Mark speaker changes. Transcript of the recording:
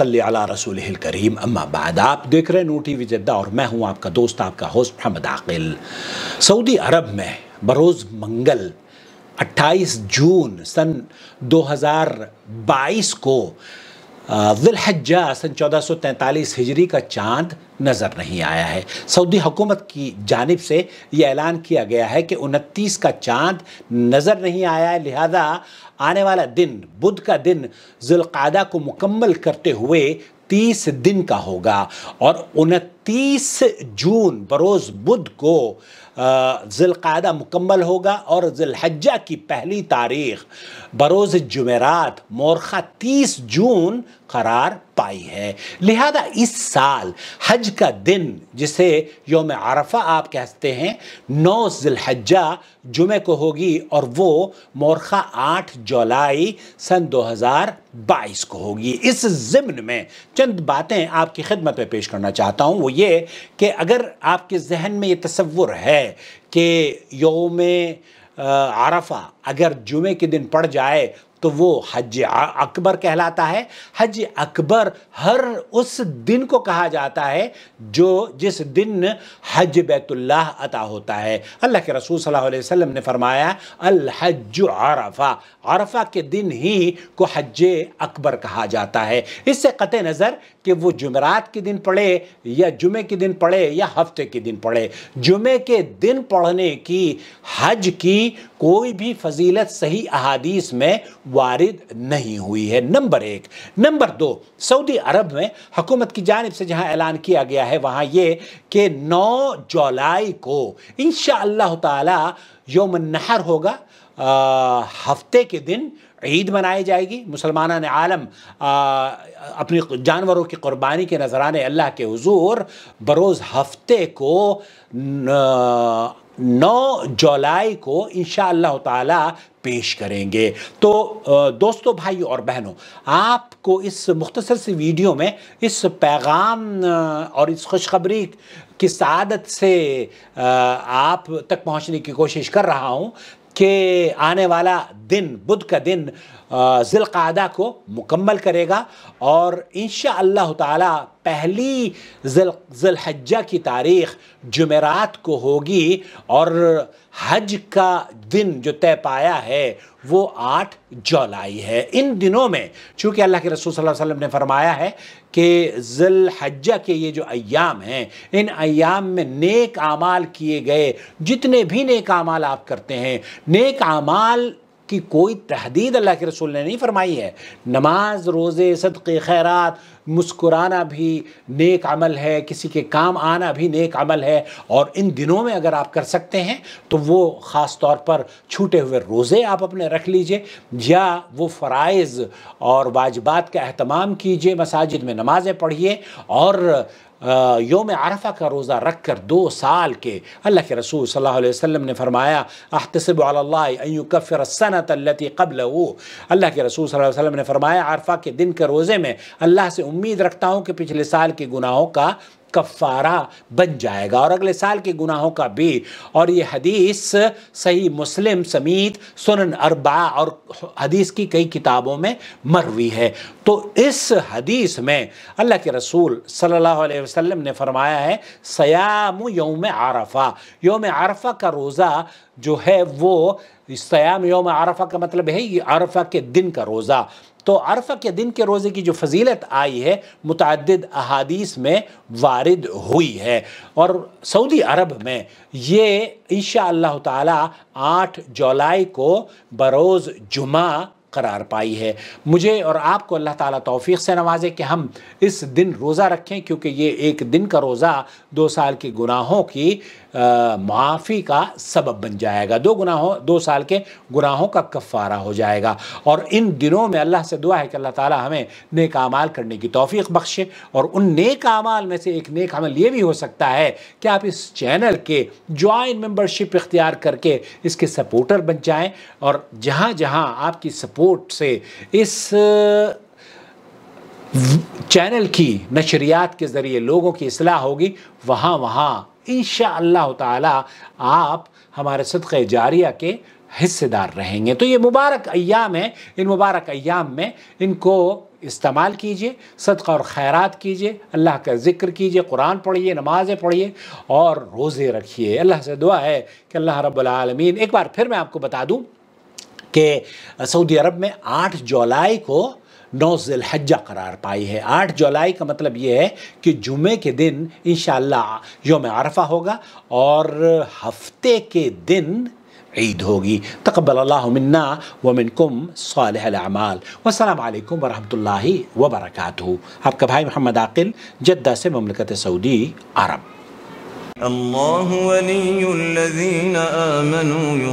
Speaker 1: علی اما بعد آپ دیکھ رہے ہیں نوٹی جدہ اور میں ہوں آپ کا دوست آپ کا ہوسٹ محمد عاقل سعودی عرب میں بروز منگل اٹھائیس جون سن دو ہزار بائیس کو ذلحجہ سن چودہ سو تینتالیس ہجری کا چاند نظر نہیں آیا ہے سعودی حکومت کی جانب سے یہ اعلان کیا گیا ہے کہ انتیس کا چاند نظر نہیں آیا ہے لہذا آنے والا دن بدھ کا دن ذلقادہ کو مکمل کرتے ہوئے تیس دن کا ہوگا اور انتیس تیس جون بروز بدھ کو ذی القاعدہ مکمل ہوگا اور ذی الحجہ کی پہلی تاریخ بروز جمعرات مورخہ تیس جون قرار پائی ہے لہذا اس سال حج کا دن جسے یوم عرفہ آپ کہتے ہیں نو ذی الحجہ جمعہ کو ہوگی اور وہ مورخہ آٹھ جولائی سن دو ہزار بائیس کو ہوگی اس ضمن میں چند باتیں آپ کی خدمت پہ پیش کرنا چاہتا ہوں وہ یہ کہ اگر آپ کے ذہن میں یہ تصور ہے کہ یوم عرفہ اگر جمعے کے دن پڑ جائے تو وہ حج حج اکبر اکبر کہلاتا ہے ہے ہر اس دن کو کہا جاتا جو جس دن حج بیت اللہ عطا ہوتا ہے اللہ کے رسول صلی اللہ علیہ وسلم نے فرمایا الحج عرفہ عرفہ کے دن ہی کو حج اکبر کہا جاتا ہے اس سے قطع نظر کہ وہ جمعرات کے دن پڑھے یا جمعے کے دن پڑھے یا ہفتے کے دن پڑھے جمعے کے دن پڑھنے کی حج کی کوئی بھی فضیلت صحیح احادیث میں وارد نہیں ہوئی ہے نمبر ایک نمبر دو سعودی عرب میں حکومت کی جانب سے جہاں اعلان کیا گیا ہے وہاں یہ کہ نو جولائی کو انشاءاللہ تعالی یوم النحر ہوگا ہفتے کے دن عید منائی جائے گی مسلمانان عالم اپنی جانوروں کی قربانی کے نذرانے اللہ کے حضور بروز ہفتے کو نو جولائی کو انشاءاللہ اللہ تعالیٰ پیش کریں گے تو دوستو بھائیو اور بہنوں آپ کو اس مختصر سی ویڈیو میں اس پیغام اور اس خوشخبری کی سعادت سے آپ تک پہنچنے کی کوشش کر رہا ہوں کہ آنے والا دن بدھ کا دن ذلقعہ کو مکمل کرے گا اور انشاءاللہ تعالی اللہ تعالیٰ پہلی ذیل ذی الحجہ کی تاریخ جمعرات کو ہوگی اور حج کا دن جو طے پایا ہے وہ آٹھ جولائی ہے ان دنوں میں چونکہ اللہ کے رسول صلی اللہ علیہ وسلم نے فرمایا ہے کہ ذی الحجہ کے یہ جو ایام ہیں ان ایام میں نیک اعمال کیے گئے جتنے بھی نیک اعمال آپ کرتے ہیں نیک اعمال کی کوئی تحدید اللہ کے رسول نے نہیں فرمائی ہے نماز روزے صدقے خیرات مسکرانا بھی نیک عمل ہے کسی کے کام آنا بھی نیک عمل ہے اور ان دنوں میں اگر آپ کر سکتے ہیں تو وہ خاص طور پر چھوٹے ہوئے روزے آپ اپنے رکھ لیجئے یا وہ فرائض اور واجبات کا اہتمام کیجئے مساجد میں نمازیں پڑھیے اور یوم عرفہ کا روزہ رکھ کر دو سال کے اللہ کے رسول صلی اللہ علیہ وسلم نے فرمایا اللہ ان یکفر السنة التي و اللہ کے رسول صلی اللہ علیہ وسلم نے فرمایا عرفہ کے دن کے روزے میں اللہ سے امید رکھتا ہوں کہ پچھلے سال کے گناہوں کا کفارہ بن جائے گا اور اگلے سال کے گناہوں کا بھی اور یہ حدیث صحیح مسلم سمیت سنن اربع اور حدیث کی کئی کتابوں میں مروی ہے تو اس حدیث میں اللہ کے رسول صلی اللہ علیہ وسلم نے فرمایا ہے سیام یوم عرفہ یوم عرفہ کا روزہ جو ہے وہ سیام یوم عرفہ کا مطلب ہے یہ عرفہ کے دن کا روزہ تو عرفہ کے دن کے روزے کی جو فضیلت آئی ہے متعدد احادیث میں وارد ہوئی ہے اور سعودی عرب میں یہ انشاءاللہ اللہ تعالی آٹھ جولائی کو بروز جمعہ قرار پائی ہے مجھے اور آپ کو اللہ تعالیٰ توفیق سے نوازے کہ ہم اس دن روزہ رکھیں کیونکہ یہ ایک دن کا روزہ دو سال کے گناہوں کی معافی کا سبب بن جائے گا دو گناہوں دو سال کے گناہوں کا کفارہ ہو جائے گا اور ان دنوں میں اللہ سے دعا ہے کہ اللہ تعالیٰ ہمیں نیک اعمال کرنے کی توفیق بخشے اور ان نیک اعمال میں سے ایک نیک عمل یہ بھی ہو سکتا ہے کہ آپ اس چینل کے جوائن ممبرشپ اختیار کر کے اس کے سپورٹر بن جائیں اور جہاں جہاں آپ کی سپ سپورٹ سے اس چینل کی نشریات کے ذریعے لوگوں کی اصلاح ہوگی وہاں وہاں انشاءاللہ اللہ آپ ہمارے صدقہ جاریہ کے حصے دار رہیں گے تو یہ مبارک ایام ہیں ان مبارک ایام میں ان کو استعمال کیجئے صدقہ اور خیرات کیجئے اللہ کا ذکر کیجئے قرآن پڑھیے نمازیں پڑھیے اور روزے رکھیے اللہ سے دعا ہے کہ اللہ رب العالمین ایک بار پھر میں آپ کو بتا دوں کہ سعودی عرب میں آٹھ جولائی کو نو الحجہ قرار پائی ہے آٹھ جولائی کا مطلب یہ ہے کہ جمعے کے دن انشاءاللہ یوم عرفہ ہوگا اور ہفتے کے دن عید ہوگی تقبل اللہ منا و منکم صالح الاعمال والسلام علیکم ورحمت اللہ وبرکاتہ آپ کا بھائی محمد عاقل جدہ سے مملکت سعودی عرب اللہ ولی الذین آمنوا